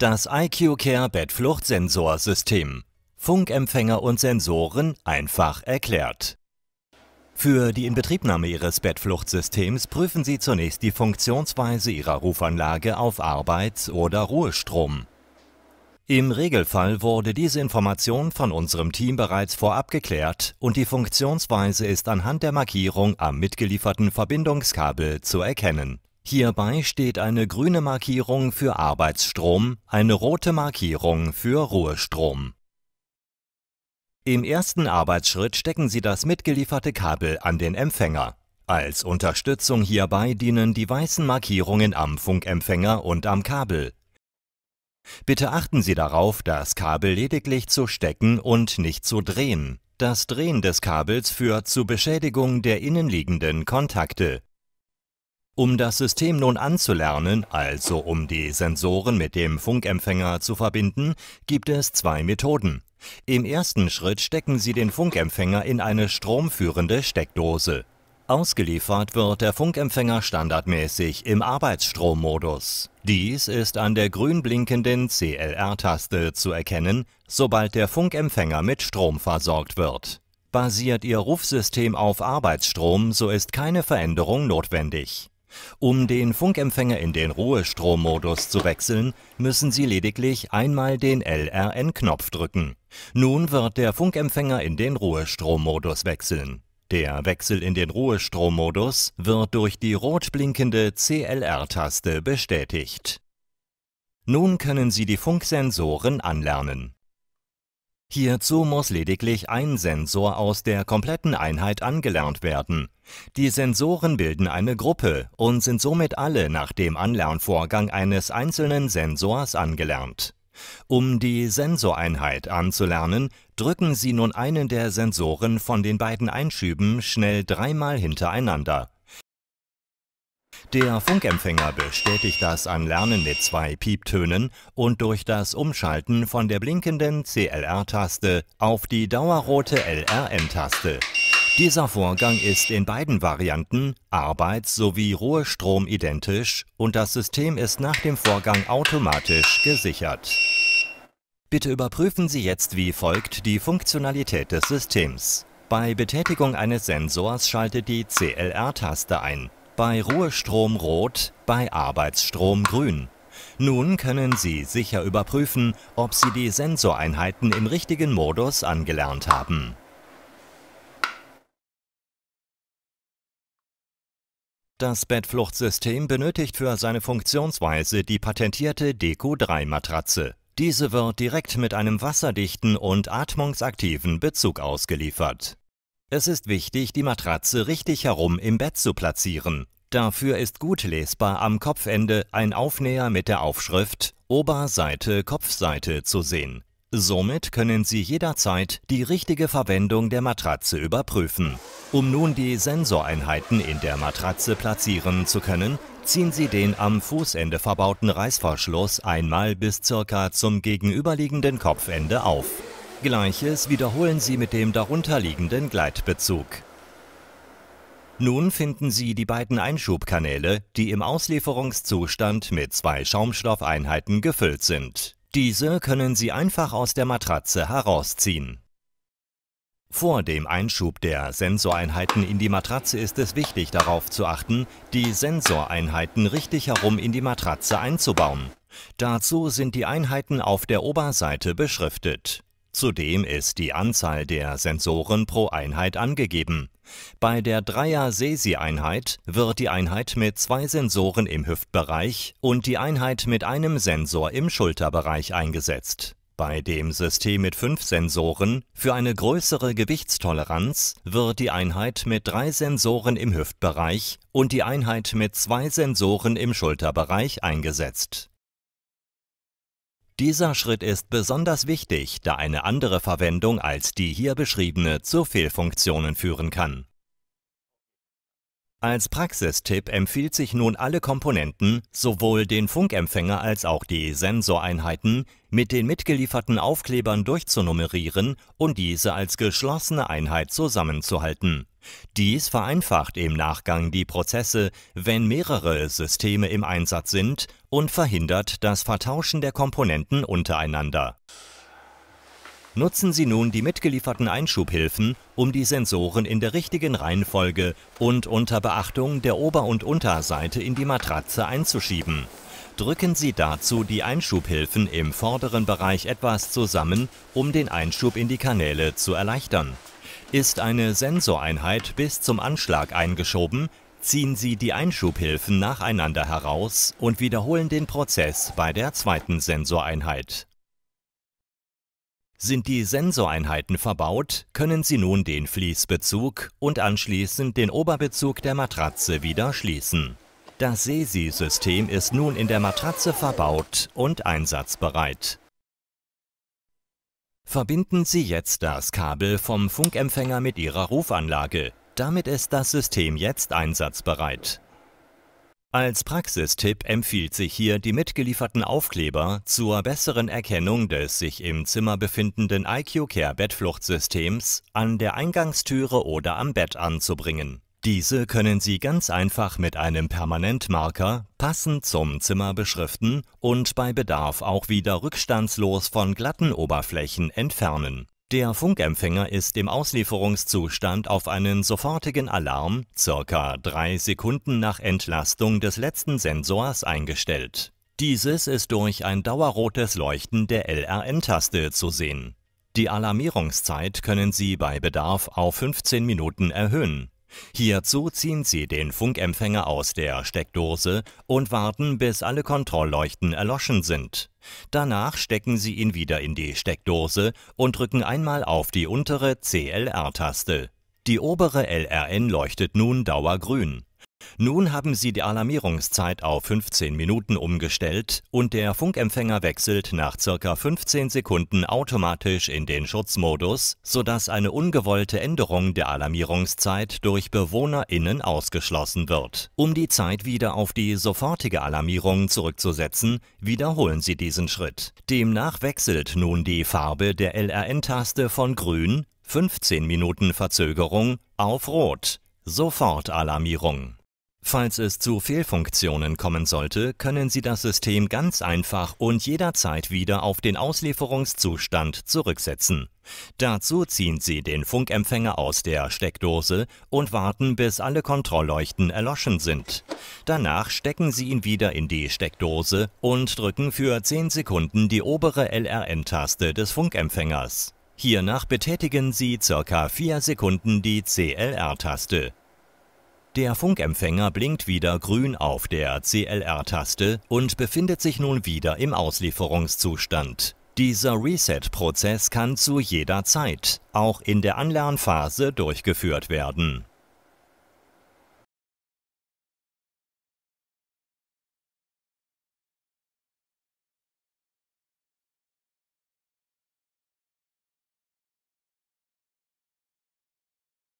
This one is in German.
Das IQCare Bettfluchtsensorsystem. Funkempfänger und Sensoren einfach erklärt. Für die Inbetriebnahme Ihres Bettfluchtsystems prüfen Sie zunächst die Funktionsweise Ihrer Rufanlage auf Arbeits- oder Ruhestrom. Im Regelfall wurde diese Information von unserem Team bereits vorab geklärt und die Funktionsweise ist anhand der Markierung am mitgelieferten Verbindungskabel zu erkennen. Hierbei steht eine grüne Markierung für Arbeitsstrom, eine rote Markierung für Ruhestrom. Im ersten Arbeitsschritt stecken Sie das mitgelieferte Kabel an den Empfänger. Als Unterstützung hierbei dienen die weißen Markierungen am Funkempfänger und am Kabel. Bitte achten Sie darauf, das Kabel lediglich zu stecken und nicht zu drehen. Das Drehen des Kabels führt zu Beschädigung der innenliegenden Kontakte. Um das System nun anzulernen, also um die Sensoren mit dem Funkempfänger zu verbinden, gibt es zwei Methoden. Im ersten Schritt stecken Sie den Funkempfänger in eine stromführende Steckdose. Ausgeliefert wird der Funkempfänger standardmäßig im Arbeitsstrommodus. Dies ist an der grün blinkenden CLR-Taste zu erkennen, sobald der Funkempfänger mit Strom versorgt wird. Basiert Ihr Rufsystem auf Arbeitsstrom, so ist keine Veränderung notwendig. Um den Funkempfänger in den Ruhestrommodus zu wechseln, müssen Sie lediglich einmal den LRN-Knopf drücken. Nun wird der Funkempfänger in den Ruhestrommodus wechseln. Der Wechsel in den Ruhestrommodus wird durch die rot blinkende CLR-Taste bestätigt. Nun können Sie die Funksensoren anlernen Hierzu muss lediglich ein Sensor aus der kompletten Einheit angelernt werden. Die Sensoren bilden eine Gruppe und sind somit alle nach dem Anlernvorgang eines einzelnen Sensors angelernt. Um die Sensoreinheit anzulernen, drücken Sie nun einen der Sensoren von den beiden Einschüben schnell dreimal hintereinander der Funkempfänger bestätigt das an Lernen mit zwei Pieptönen und durch das Umschalten von der blinkenden CLR-Taste auf die dauerrote lrm taste Dieser Vorgang ist in beiden Varianten Arbeits- sowie Ruhestrom identisch und das System ist nach dem Vorgang automatisch gesichert. Bitte überprüfen Sie jetzt wie folgt die Funktionalität des Systems. Bei Betätigung eines Sensors schaltet die CLR-Taste ein bei Ruhestrom rot, bei Arbeitsstrom grün. Nun können Sie sicher überprüfen, ob Sie die Sensoreinheiten im richtigen Modus angelernt haben. Das Bettfluchtsystem benötigt für seine Funktionsweise die patentierte Deco-3-Matratze. Diese wird direkt mit einem wasserdichten und atmungsaktiven Bezug ausgeliefert. Es ist wichtig, die Matratze richtig herum im Bett zu platzieren. Dafür ist gut lesbar am Kopfende ein Aufnäher mit der Aufschrift Oberseite Kopfseite zu sehen. Somit können Sie jederzeit die richtige Verwendung der Matratze überprüfen. Um nun die Sensoreinheiten in der Matratze platzieren zu können, ziehen Sie den am Fußende verbauten Reißverschluss einmal bis circa zum gegenüberliegenden Kopfende auf. Gleiches wiederholen Sie mit dem darunterliegenden Gleitbezug. Nun finden Sie die beiden Einschubkanäle, die im Auslieferungszustand mit zwei Schaumstoffeinheiten gefüllt sind. Diese können Sie einfach aus der Matratze herausziehen. Vor dem Einschub der Sensoreinheiten in die Matratze ist es wichtig darauf zu achten, die Sensoreinheiten richtig herum in die Matratze einzubauen. Dazu sind die Einheiten auf der Oberseite beschriftet. Zudem ist die Anzahl der Sensoren pro Einheit angegeben. Bei der Dreier-Sesi-Einheit wird die Einheit mit zwei Sensoren im Hüftbereich und die Einheit mit einem Sensor im Schulterbereich eingesetzt. Bei dem System mit fünf Sensoren für eine größere Gewichtstoleranz wird die Einheit mit drei Sensoren im Hüftbereich und die Einheit mit zwei Sensoren im Schulterbereich eingesetzt dieser Schritt ist besonders wichtig, da eine andere Verwendung als die hier beschriebene zu Fehlfunktionen führen kann als Praxistipp empfiehlt sich nun alle Komponenten, sowohl den Funkempfänger als auch die Sensoreinheiten, mit den mitgelieferten Aufklebern durchzunummerieren und diese als geschlossene Einheit zusammenzuhalten. Dies vereinfacht im Nachgang die Prozesse, wenn mehrere Systeme im Einsatz sind und verhindert das Vertauschen der Komponenten untereinander. Nutzen Sie nun die mitgelieferten Einschubhilfen, um die Sensoren in der richtigen Reihenfolge und unter Beachtung der Ober- und Unterseite in die Matratze einzuschieben. Drücken Sie dazu die Einschubhilfen im vorderen Bereich etwas zusammen, um den Einschub in die Kanäle zu erleichtern. Ist eine Sensoreinheit bis zum Anschlag eingeschoben, ziehen Sie die Einschubhilfen nacheinander heraus und wiederholen den Prozess bei der zweiten Sensoreinheit. Sind die Sensoreinheiten verbaut, können Sie nun den Fließbezug und anschließend den Oberbezug der Matratze wieder schließen. Das Sesi-System ist nun in der Matratze verbaut und einsatzbereit. Verbinden Sie jetzt das Kabel vom Funkempfänger mit Ihrer Rufanlage. Damit ist das System jetzt einsatzbereit. Als Praxistipp empfiehlt sich hier, die mitgelieferten Aufkleber zur besseren Erkennung des sich im Zimmer befindenden IQ-Care-Bettfluchtsystems an der Eingangstüre oder am Bett anzubringen. Diese können Sie ganz einfach mit einem Permanentmarker passend zum Zimmer beschriften und bei Bedarf auch wieder rückstandslos von glatten Oberflächen entfernen der Funkempfänger ist im Auslieferungszustand auf einen sofortigen Alarm circa drei Sekunden nach Entlastung des letzten Sensors) eingestellt. Dieses ist durch ein dauerrotes Leuchten der LRN-Taste zu sehen. Die Alarmierungszeit können Sie bei Bedarf auf 15 Minuten erhöhen Hierzu ziehen Sie den Funkempfänger aus der Steckdose und warten, bis alle Kontrollleuchten erloschen sind. Danach stecken Sie ihn wieder in die Steckdose und drücken einmal auf die untere CLR-Taste. Die obere LRN leuchtet nun dauergrün nun haben sie die Alarmierungszeit auf 15 Minuten umgestellt und der Funkempfänger wechselt nach ca. 15 Sekunden automatisch in den Schutzmodus, sodass eine ungewollte Änderung der Alarmierungszeit durch BewohnerInnen ausgeschlossen wird. Um die Zeit wieder auf die sofortige Alarmierung zurückzusetzen, wiederholen sie diesen Schritt. Demnach wechselt nun die Farbe der LRN-Taste von grün 15 Minuten Verzögerung auf rot Sofortalarmierung Falls es zu Fehlfunktionen kommen sollte, können Sie das System ganz einfach und jederzeit wieder auf den Auslieferungszustand zurücksetzen. Dazu ziehen Sie den Funkempfänger aus der Steckdose und warten, bis alle Kontrollleuchten erloschen sind. Danach stecken Sie ihn wieder in die Steckdose und drücken für 10 Sekunden die obere LRN-Taste des Funkempfängers. Hiernach betätigen Sie ca. 4 Sekunden die CLR-Taste. Der Funkempfänger blinkt wieder grün auf der CLR-Taste und befindet sich nun wieder im Auslieferungszustand. Dieser Reset-Prozess kann zu jeder Zeit, auch in der Anlernphase, durchgeführt werden